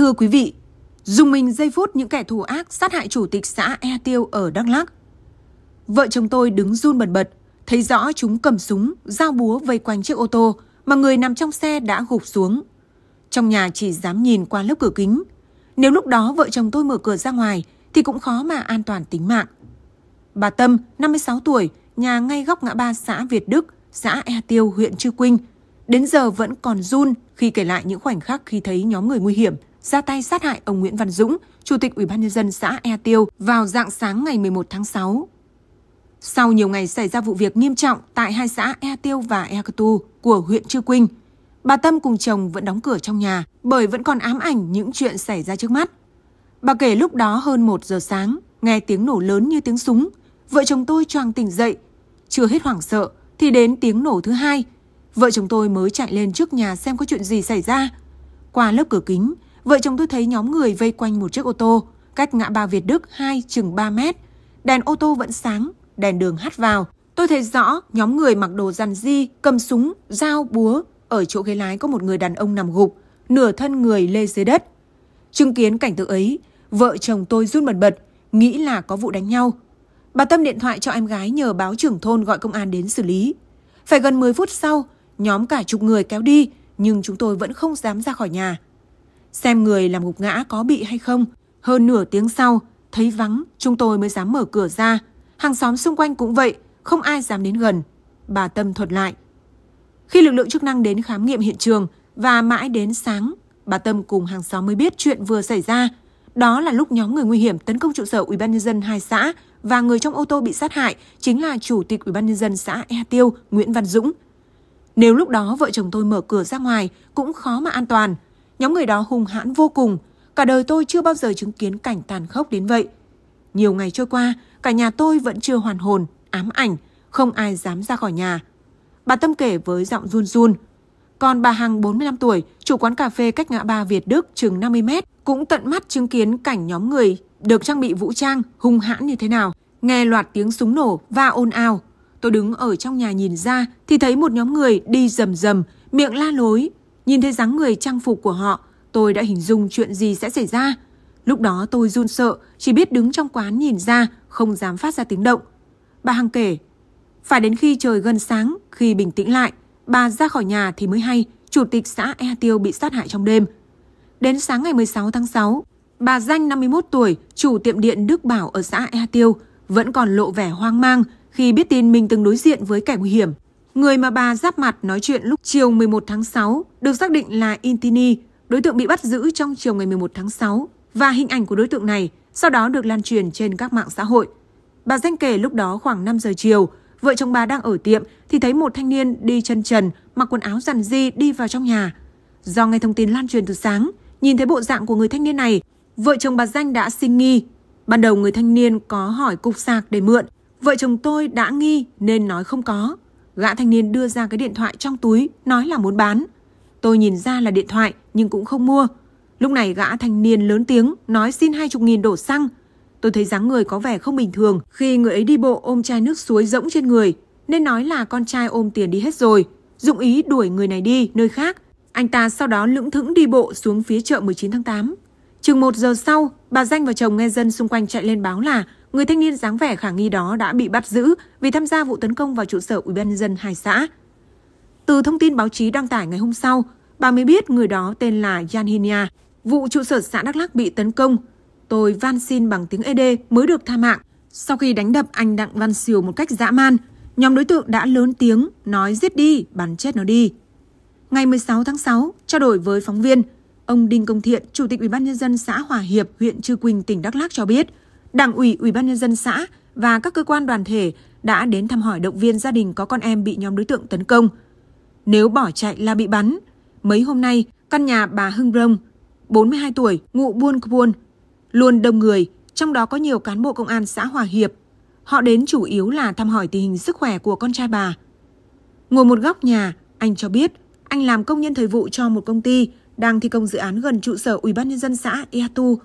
Thưa quý vị, dùng mình giây phút những kẻ thù ác sát hại chủ tịch xã E Tiêu ở Đắk Lắk. Vợ chồng tôi đứng run bần bật, thấy rõ chúng cầm súng, dao búa vây quanh chiếc ô tô mà người nằm trong xe đã gục xuống. Trong nhà chỉ dám nhìn qua lớp cửa kính. Nếu lúc đó vợ chồng tôi mở cửa ra ngoài thì cũng khó mà an toàn tính mạng. Bà Tâm, 56 tuổi, nhà ngay góc ngã ba xã Việt Đức, xã E Tiêu, huyện Chư Quynh, đến giờ vẫn còn run khi kể lại những khoảnh khắc khi thấy nhóm người nguy hiểm – ra tay sát hại ông Nguyễn Văn Dũng, Chủ tịch Ủy ban nhân dân xã E Tiêu vào dạng sáng ngày 11 tháng 6. Sau nhiều ngày xảy ra vụ việc nghiêm trọng tại hai xã E Tiêu và E Tu của huyện Chư Quynh, bà Tâm cùng chồng vẫn đóng cửa trong nhà bởi vẫn còn ám ảnh những chuyện xảy ra trước mắt. Bà kể lúc đó hơn 1 giờ sáng, nghe tiếng nổ lớn như tiếng súng, vợ chồng tôi choàng tỉnh dậy. Chưa hết hoảng sợ thì đến tiếng nổ thứ hai, vợ chồng tôi mới chạy lên trước nhà xem có chuyện gì xảy ra. Qua lớp cửa kính, vợ chồng tôi thấy nhóm người vây quanh một chiếc ô tô, cách ngã ba Việt Đức 2 chừng 3 mét. Đèn ô tô vẫn sáng, đèn đường hắt vào. Tôi thấy rõ nhóm người mặc đồ dằn di, cầm súng, dao, búa. Ở chỗ ghế lái có một người đàn ông nằm gục, nửa thân người lê dưới đất. Chứng kiến cảnh tượng ấy, vợ chồng tôi run bật bật, nghĩ là có vụ đánh nhau. Bà Tâm điện thoại cho em gái nhờ báo trưởng thôn gọi công an đến xử lý. Phải gần 10 phút sau, nhóm cả chục người kéo đi, nhưng chúng tôi vẫn không dám ra khỏi nhà xem người làm gục ngã có bị hay không. Hơn nửa tiếng sau, thấy vắng, chúng tôi mới dám mở cửa ra. Hàng xóm xung quanh cũng vậy, không ai dám đến gần. Bà Tâm thuật lại. Khi lực lượng chức năng đến khám nghiệm hiện trường và mãi đến sáng, bà Tâm cùng hàng xóm mới biết chuyện vừa xảy ra. Đó là lúc nhóm người nguy hiểm tấn công trụ sở Ủy ban nhân dân hai xã và người trong ô tô bị sát hại chính là chủ tịch Ủy ban nhân dân xã E Tiêu Nguyễn Văn Dũng. Nếu lúc đó vợ chồng tôi mở cửa ra ngoài cũng khó mà an toàn, Nhóm người đó hung hãn vô cùng, cả đời tôi chưa bao giờ chứng kiến cảnh tàn khốc đến vậy. Nhiều ngày trôi qua, cả nhà tôi vẫn chưa hoàn hồn, ám ảnh, không ai dám ra khỏi nhà. Bà Tâm kể với giọng run run. Còn bà Hằng 45 tuổi, chủ quán cà phê cách ngã ba Việt Đức chừng 50 mét, cũng tận mắt chứng kiến cảnh nhóm người được trang bị vũ trang hung hãn như thế nào. Nghe loạt tiếng súng nổ và ồn ào. Tôi đứng ở trong nhà nhìn ra thì thấy một nhóm người đi rầm rầm, miệng la lối, Nhìn thấy dáng người trang phục của họ, tôi đã hình dung chuyện gì sẽ xảy ra. Lúc đó tôi run sợ, chỉ biết đứng trong quán nhìn ra, không dám phát ra tiếng động. Bà Hằng kể, phải đến khi trời gần sáng, khi bình tĩnh lại, bà ra khỏi nhà thì mới hay chủ tịch xã E Tiêu bị sát hại trong đêm. Đến sáng ngày 16 tháng 6, bà Danh 51 tuổi, chủ tiệm điện Đức Bảo ở xã E Tiêu, vẫn còn lộ vẻ hoang mang khi biết tin mình từng đối diện với kẻ nguy hiểm. Người mà bà giáp mặt nói chuyện lúc chiều 11 tháng 6 được xác định là Intini, đối tượng bị bắt giữ trong chiều ngày 11 tháng 6 và hình ảnh của đối tượng này sau đó được lan truyền trên các mạng xã hội. Bà Danh kể lúc đó khoảng 5 giờ chiều, vợ chồng bà đang ở tiệm thì thấy một thanh niên đi chân trần, mặc quần áo rằn di đi vào trong nhà. Do nghe thông tin lan truyền từ sáng, nhìn thấy bộ dạng của người thanh niên này, vợ chồng bà Danh đã sinh nghi. Ban đầu người thanh niên có hỏi cục sạc để mượn, vợ chồng tôi đã nghi nên nói không có. Gã thanh niên đưa ra cái điện thoại trong túi, nói là muốn bán. Tôi nhìn ra là điện thoại nhưng cũng không mua. Lúc này gã thanh niên lớn tiếng nói xin 20 nghìn đổ xăng. Tôi thấy dáng người có vẻ không bình thường khi người ấy đi bộ ôm chai nước suối rỗng trên người, nên nói là con trai ôm tiền đi hết rồi, dụng ý đuổi người này đi nơi khác. Anh ta sau đó lững thững đi bộ xuống phía chợ 19 tháng 8. Chừng 1 giờ sau, bà Danh và chồng nghe dân xung quanh chạy lên báo là người thanh niên dáng vẻ khả nghi đó đã bị bắt giữ vì tham gia vụ tấn công vào trụ sở Ủy ban nhân dân hai xã. Từ thông tin báo chí đăng tải ngày hôm sau, bà mới biết người đó tên là Yan Hinia. Vụ trụ sở xã Đắk Lắc bị tấn công. Tôi van xin bằng tiếng ED mới được tha mạng. Sau khi đánh đập anh Đặng Văn Siêu một cách dã man, nhóm đối tượng đã lớn tiếng nói giết đi, bắn chết nó đi. Ngày 16 tháng 6, trao đổi với phóng viên, ông Đinh Công Thiện, Chủ tịch Ủy ban nhân dân xã Hòa Hiệp, huyện Trư Quỳnh, tỉnh Đắk Lắc cho biết – Đảng ủy, Ủy ban nhân dân xã và các cơ quan đoàn thể đã đến thăm hỏi động viên gia đình có con em bị nhóm đối tượng tấn công. Nếu bỏ chạy là bị bắn. Mấy hôm nay, căn nhà bà Hưng Rông, 42 tuổi, ngụ Buôn Buôn, luôn đông người, trong đó có nhiều cán bộ công an xã Hòa Hiệp. Họ đến chủ yếu là thăm hỏi tình hình sức khỏe của con trai bà. Ngồi một góc nhà, anh cho biết anh làm công nhân thời vụ cho một công ty đang thi công dự án gần trụ sở Ủy ban nhân dân xã Ea Tu.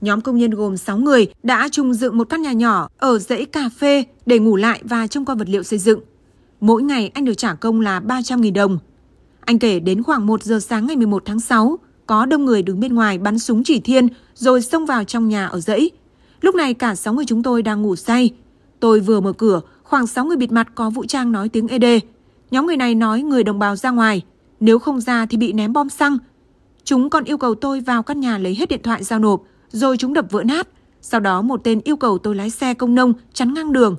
Nhóm công nhân gồm 6 người đã chung dựng một căn nhà nhỏ ở dãy cà phê để ngủ lại và trông coi vật liệu xây dựng. Mỗi ngày anh được trả công là 300.000 đồng. Anh kể đến khoảng 1 giờ sáng ngày 11 tháng 6, có đông người đứng bên ngoài bắn súng chỉ thiên rồi xông vào trong nhà ở dãy. Lúc này cả 6 người chúng tôi đang ngủ say. Tôi vừa mở cửa, khoảng 6 người bịt mặt có vũ trang nói tiếng ED. Nhóm người này nói người đồng bào ra ngoài, nếu không ra thì bị ném bom xăng. Chúng còn yêu cầu tôi vào căn nhà lấy hết điện thoại giao nộp, rồi chúng đập vỡ nát. Sau đó một tên yêu cầu tôi lái xe công nông chắn ngang đường.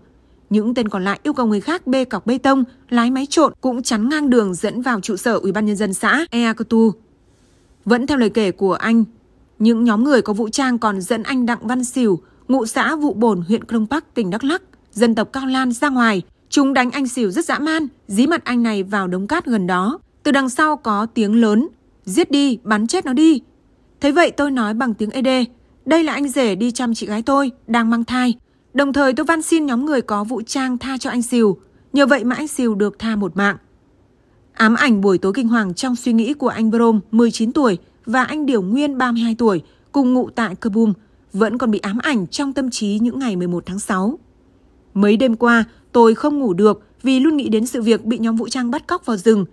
Những tên còn lại yêu cầu người khác bê cọc bê tông, lái máy trộn cũng chắn ngang đường dẫn vào trụ sở Ủy ban nhân dân xã Ea Tu. Vẫn theo lời kể của anh, những nhóm người có vũ trang còn dẫn anh Đặng Văn Xỉu, ngụ xã Vụ Bồn, huyện Krông Bắc, tỉnh Đắk Lắk, dân tộc Cao Lan ra ngoài. Chúng đánh anh Xỉu rất dã man, dí mặt anh này vào đống cát gần đó. Từ đằng sau có tiếng lớn, giết đi, bắn chết nó đi. Thế vậy tôi nói bằng tiếng ED, đây là anh rể đi chăm chị gái tôi, đang mang thai. Đồng thời tôi van xin nhóm người có vũ trang tha cho anh Sìu. Nhờ vậy mà anh Sìu được tha một mạng. Ám ảnh buổi tối kinh hoàng trong suy nghĩ của anh Brom, 19 tuổi, và anh Điều Nguyên, 32 tuổi, cùng ngụ tại Kabul, vẫn còn bị ám ảnh trong tâm trí những ngày 11 tháng 6. Mấy đêm qua, tôi không ngủ được vì luôn nghĩ đến sự việc bị nhóm vũ trang bắt cóc vào rừng.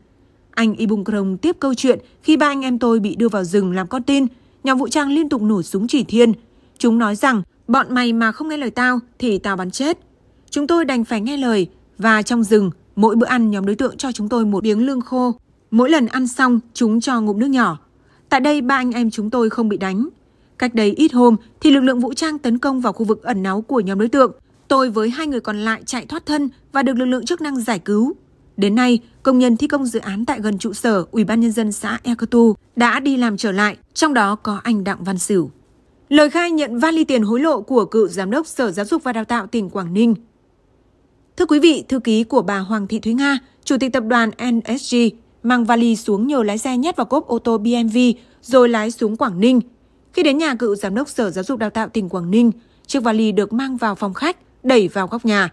Anh Ibung Krong tiếp câu chuyện khi ba anh em tôi bị đưa vào rừng làm con tin nhóm vũ trang liên tục nổ súng chỉ thiên. Chúng nói rằng, bọn mày mà không nghe lời tao thì tao bắn chết. Chúng tôi đành phải nghe lời và trong rừng, mỗi bữa ăn nhóm đối tượng cho chúng tôi một miếng lương khô. Mỗi lần ăn xong, chúng cho ngụm nước nhỏ. Tại đây, ba anh em chúng tôi không bị đánh. Cách đây ít hôm thì lực lượng vũ trang tấn công vào khu vực ẩn náu của nhóm đối tượng. Tôi với hai người còn lại chạy thoát thân và được lực lượng chức năng giải cứu. Đến nay, công nhân thi công dự án tại gần trụ sở Ủy ban nhân dân xã E Tu đã đi làm trở lại, trong đó có anh Đặng Văn Sửu. Lời khai nhận vali tiền hối lộ của cựu giám đốc Sở Giáo dục và Đào tạo tỉnh Quảng Ninh. Thưa quý vị, thư ký của bà Hoàng Thị Thúy Nga, chủ tịch tập đoàn NSG, mang vali xuống nhờ lái xe nhét vào cốp ô tô BMW rồi lái xuống Quảng Ninh. Khi đến nhà cựu giám đốc Sở Giáo dục Đào tạo tỉnh Quảng Ninh, chiếc vali được mang vào phòng khách, đẩy vào góc nhà.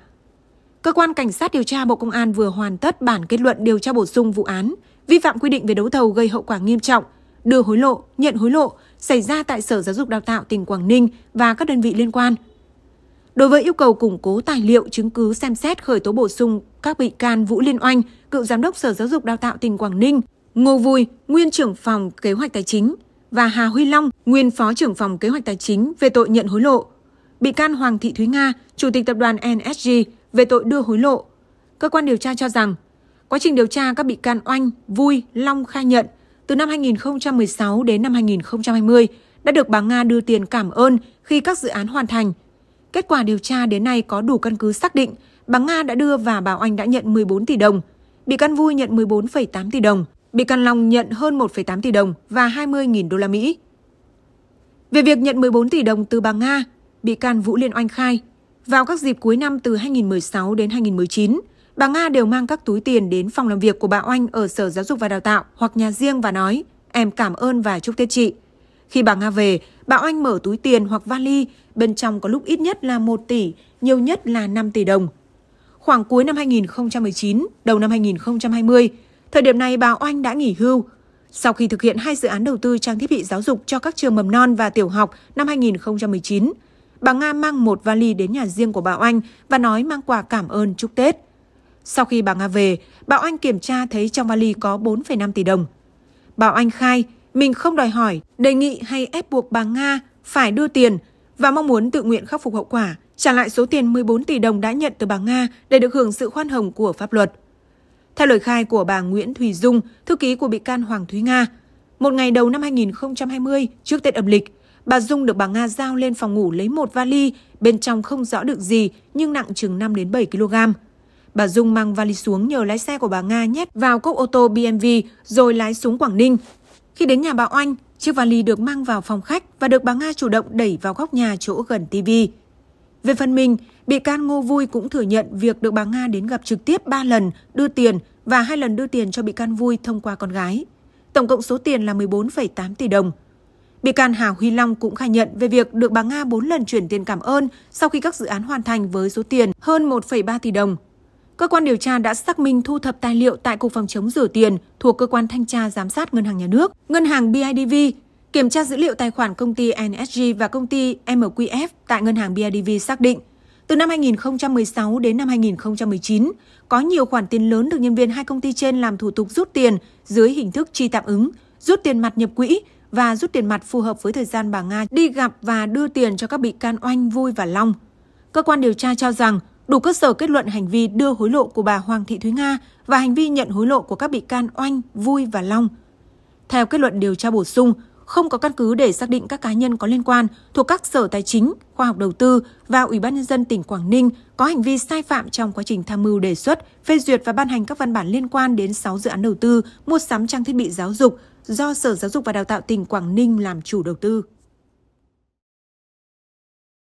Cơ quan Cảnh sát điều tra Bộ Công an vừa hoàn tất bản kết luận điều tra bổ sung vụ án vi phạm quy định về đấu thầu gây hậu quả nghiêm trọng, đưa hối lộ, nhận hối lộ xảy ra tại Sở Giáo dục Đào tạo tỉnh Quảng Ninh và các đơn vị liên quan. Đối với yêu cầu củng cố tài liệu chứng cứ xem xét khởi tố bổ sung các bị can Vũ Liên Oanh, cựu giám đốc Sở Giáo dục Đào tạo tỉnh Quảng Ninh, Ngô Vui, nguyên trưởng phòng kế hoạch tài chính và Hà Huy Long, nguyên phó trưởng phòng kế hoạch tài chính về tội nhận hối lộ. Bị can Hoàng Thị Thúy Nga, chủ tịch tập đoàn NSG, về tội đưa hối lộ. Cơ quan điều tra cho rằng, quá trình điều tra các bị can Oanh, Vui, Long khai nhận từ năm 2016 đến năm 2020 đã được bà Nga đưa tiền cảm ơn khi các dự án hoàn thành. Kết quả điều tra đến nay có đủ căn cứ xác định bà Nga đã đưa và bà Oanh đã nhận 14 tỷ đồng, bị can Vui nhận 14,8 tỷ đồng, bị can Long nhận hơn 1,8 tỷ đồng và 20.000 đô la Mỹ. Về việc nhận 14 tỷ đồng từ bà Nga, bị can Vũ Liên Oanh khai vào các dịp cuối năm từ 2016 đến 2019, bà Nga đều mang các túi tiền đến phòng làm việc của bà Oanh ở Sở Giáo dục và Đào tạo hoặc nhà riêng và nói, em cảm ơn và chúc Tết chị. Khi bà Nga về, bà Oanh mở túi tiền hoặc vali, bên trong có lúc ít nhất là 1 tỷ, nhiều nhất là 5 tỷ đồng. Khoảng cuối năm 2019, đầu năm 2020, thời điểm này bà Oanh đã nghỉ hưu. Sau khi thực hiện hai dự án đầu tư trang thiết bị giáo dục cho các trường mầm non và tiểu học năm 2019 bà Nga mang một vali đến nhà riêng của bà Oanh và nói mang quà cảm ơn chúc Tết. Sau khi bà Nga về, bà Oanh kiểm tra thấy trong vali có 4,5 tỷ đồng. Bà Oanh khai mình không đòi hỏi, đề nghị hay ép buộc bà Nga phải đưa tiền và mong muốn tự nguyện khắc phục hậu quả, trả lại số tiền 14 tỷ đồng đã nhận từ bà Nga để được hưởng sự khoan hồng của pháp luật. Theo lời khai của bà Nguyễn Thùy Dung, thư ký của bị can Hoàng Thúy Nga, một ngày đầu năm 2020 trước Tết âm lịch, Bà Dung được bà Nga giao lên phòng ngủ lấy một vali, bên trong không rõ được gì nhưng nặng chừng 5 đến 7 kg. Bà Dung mang vali xuống nhờ lái xe của bà Nga nhét vào cốc ô tô BMW rồi lái xuống Quảng Ninh. Khi đến nhà bà Oanh, chiếc vali được mang vào phòng khách và được bà Nga chủ động đẩy vào góc nhà chỗ gần TV. Về phần mình, bị can Ngô Vui cũng thừa nhận việc được bà Nga đến gặp trực tiếp 3 lần đưa tiền và hai lần đưa tiền cho bị can Vui thông qua con gái. Tổng cộng số tiền là 14,8 tỷ đồng – Bị can Hà Huy Long cũng khai nhận về việc được bà Nga 4 lần chuyển tiền cảm ơn sau khi các dự án hoàn thành với số tiền hơn 1,3 tỷ đồng. Cơ quan điều tra đã xác minh thu thập tài liệu tại Cục Phòng chống rửa tiền thuộc Cơ quan Thanh tra Giám sát Ngân hàng Nhà nước, Ngân hàng BIDV, kiểm tra dữ liệu tài khoản công ty NSG và công ty MQF tại Ngân hàng BIDV xác định, từ năm 2016 đến năm 2019, có nhiều khoản tiền lớn được nhân viên hai công ty trên làm thủ tục rút tiền dưới hình thức chi tạm ứng, rút tiền mặt nhập quỹ và rút tiền mặt phù hợp với thời gian bà Nga đi gặp và đưa tiền cho các bị can Oanh, Vui và Long. Cơ quan điều tra cho rằng đủ cơ sở kết luận hành vi đưa hối lộ của bà Hoàng Thị Thúy Nga và hành vi nhận hối lộ của các bị can Oanh, Vui và Long. Theo kết luận điều tra bổ sung, không có căn cứ để xác định các cá nhân có liên quan thuộc các Sở Tài chính, Khoa học Đầu tư và Ủy ban Nhân dân tỉnh Quảng Ninh có hành vi sai phạm trong quá trình tham mưu đề xuất, phê duyệt và ban hành các văn bản liên quan đến 6 dự án đầu tư mua sắm trang thiết bị giáo dục do Sở Giáo dục và Đào tạo tỉnh Quảng Ninh làm chủ đầu tư.